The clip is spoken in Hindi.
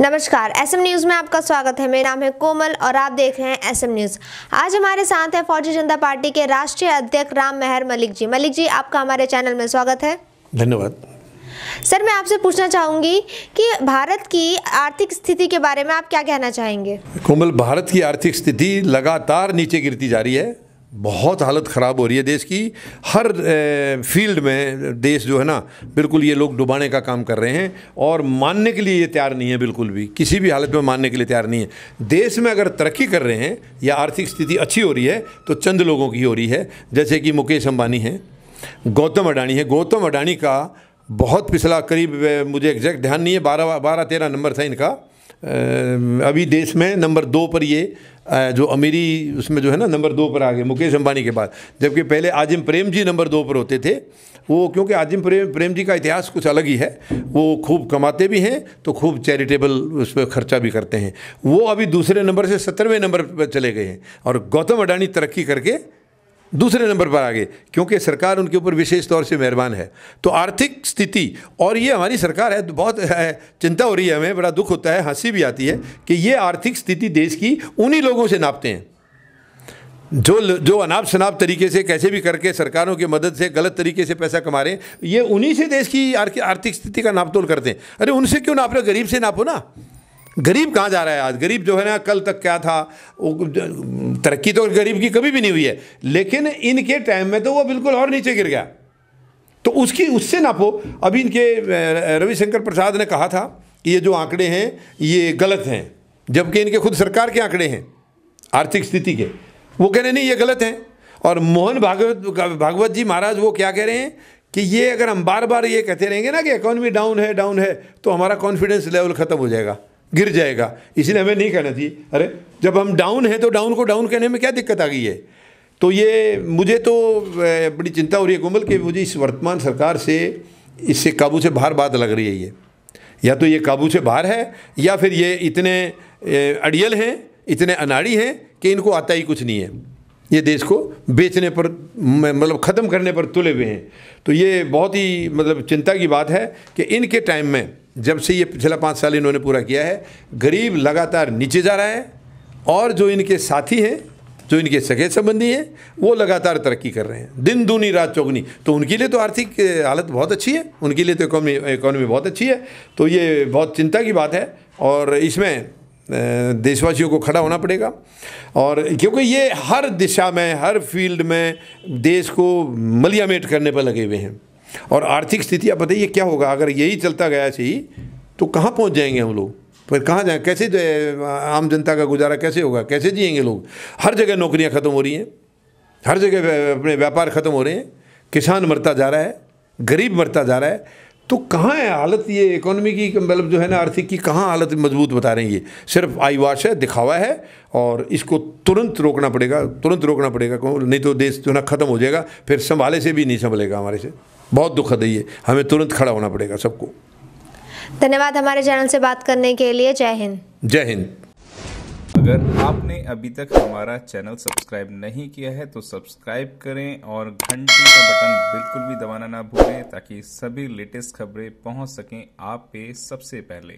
नमस्कार एसएम न्यूज में आपका स्वागत है मेरा नाम है कोमल और आप देख रहे हैं एसएम न्यूज आज हमारे साथ हैं फौजी जनता पार्टी के राष्ट्रीय अध्यक्ष राम मेहर मलिक जी मलिक जी आपका हमारे चैनल में स्वागत है धन्यवाद सर मैं आपसे पूछना चाहूंगी कि भारत की आर्थिक स्थिति के बारे में आप क्या कहना चाहेंगे कोमल भारत की आर्थिक स्थिति लगातार नीचे गिरती जा रही है बहुत हालत ख़राब हो रही है देश की हर फील्ड में देश जो है ना बिल्कुल ये लोग डुबाने का काम कर रहे हैं और मानने के लिए ये तैयार नहीं है बिल्कुल भी किसी भी हालत में मानने के लिए तैयार नहीं है देश में अगर तरक्की कर रहे हैं या आर्थिक स्थिति अच्छी हो रही है तो चंद लोगों की हो रही है जैसे कि मुकेश अम्बानी है गौतम अडानी है गौतम अडानी का बहुत पिछला करीब मुझे एग्जैक्ट ध्यान नहीं है बारह बारह तेरह नंबर था इनका अभी देश में नंबर दो पर ये जो अमीरी उसमें जो है ना नंबर दो पर आ गए मुकेश अंबानी के बाद जबकि पहले आजिम प्रेम जी नंबर दो पर होते थे वो क्योंकि आजिम प्रेम प्रेम जी का इतिहास कुछ अलग ही है वो खूब कमाते भी हैं तो खूब चैरिटेबल उस पर खर्चा भी करते हैं वो अभी दूसरे नंबर से सत्रहवें नंबर पर चले गए हैं और गौतम अडानी तरक्की करके दूसरे नंबर पर आ गए क्योंकि सरकार उनके ऊपर विशेष तौर से मेहरबान है तो आर्थिक स्थिति और ये हमारी सरकार है बहुत चिंता हो रही है हमें बड़ा दुख होता है हंसी भी आती है कि ये आर्थिक स्थिति देश की उन्हीं लोगों से नापते हैं जो जो अनाप शनाप तरीके से कैसे भी करके सरकारों की मदद से गलत तरीके से पैसा कमा रहे हैं ये उन्हीं से देश की आर्थिक स्थिति का नापतोल करते हैं अरे उनसे क्यों नाप रहे गरीब से नापो ना गरीब कहाँ जा रहा है आज गरीब जो है ना कल तक क्या था तरक्की तो गरीब की कभी भी नहीं हुई है लेकिन इनके टाइम में तो वो बिल्कुल और नीचे गिर गया तो उसकी उससे नापो अभी इनके रविशंकर प्रसाद ने कहा था कि ये जो आंकड़े हैं ये गलत हैं जबकि इनके खुद सरकार के आंकड़े हैं आर्थिक स्थिति के वो कह रहे नहीं ये गलत हैं और मोहन भागवत भागवत जी महाराज वो क्या कह रहे हैं कि ये अगर हम बार बार ये कहते रहेंगे ना कि इकोनॉमी डाउन है डाउन है तो हमारा कॉन्फिडेंस लेवल ख़त्म हो जाएगा गिर जाएगा इसलिए हमें नहीं कहना चाहिए अरे जब हम डाउन हैं तो डाउन को डाउन कहने में क्या दिक्कत आ गई है तो ये मुझे तो बड़ी चिंता हो रही है कोमल कि मुझे इस वर्तमान सरकार से इससे काबू से बाहर बात लग रही है ये या तो ये काबू से बाहर है या फिर ये इतने अड़ियल हैं इतने अनाड़ी हैं कि इनको आता ही कुछ नहीं है ये देश को बेचने पर मतलब ख़त्म करने पर तुले हुए हैं तो ये बहुत ही मतलब चिंता की बात है कि इनके टाइम में जब से ये पिछला पाँच साल इन्होंने पूरा किया है गरीब लगातार नीचे जा रहा है और जो इनके साथी हैं जो इनके सगे संबंधी हैं वो लगातार तरक्की कर रहे हैं दिन दूनी रात चौगनी तो उनके लिए तो आर्थिक हालत बहुत अच्छी है उनके लिए तो इकोनॉमी इकोनॉमी बहुत अच्छी है तो ये बहुत चिंता की बात है और इसमें देशवासियों को खड़ा होना पड़ेगा और क्योंकि ये हर दिशा में हर फील्ड में देश को मलियामेट करने पर लगे हुए हैं और आर्थिक स्थिति आप बताइए क्या होगा अगर यही चलता गया ऐसे ही तो कहाँ पहुँच जाएंगे हम लोग फिर कहाँ जाए कैसे आम जनता का गुजारा कैसे होगा कैसे जियेंगे लोग हर जगह नौकरियाँ ख़त्म हो रही हैं हर जगह अपने व्यापार ख़त्म हो रहे हैं किसान मरता जा रहा है गरीब मरता जा रहा है तो कहाँ है हालत ये इकोनॉमी की मतलब जो है ना आर्थिक की कहाँ हालत मजबूत बता रहे हैं ये सिर्फ आई वाश है दिखावा है और इसको तुरंत रोकना पड़ेगा तुरंत रोकना पड़ेगा क्यों नहीं तो देश जो ना ख़त्म हो जाएगा फिर संभाले से भी नहीं संभलेगा हमारे से बहुत दुखद है ये हमें तुरंत खड़ा होना पड़ेगा सबको धन्यवाद हमारे चैनल से बात करने के लिए जय हिंद जय हिंद अगर आपने अभी तक हमारा चैनल सब्सक्राइब नहीं किया है तो सब्सक्राइब करें और घंटी का बटन बिल्कुल भी दबाना ना भूलें ताकि सभी लेटेस्ट खबरें पहुंच सकें आप पे सबसे पहले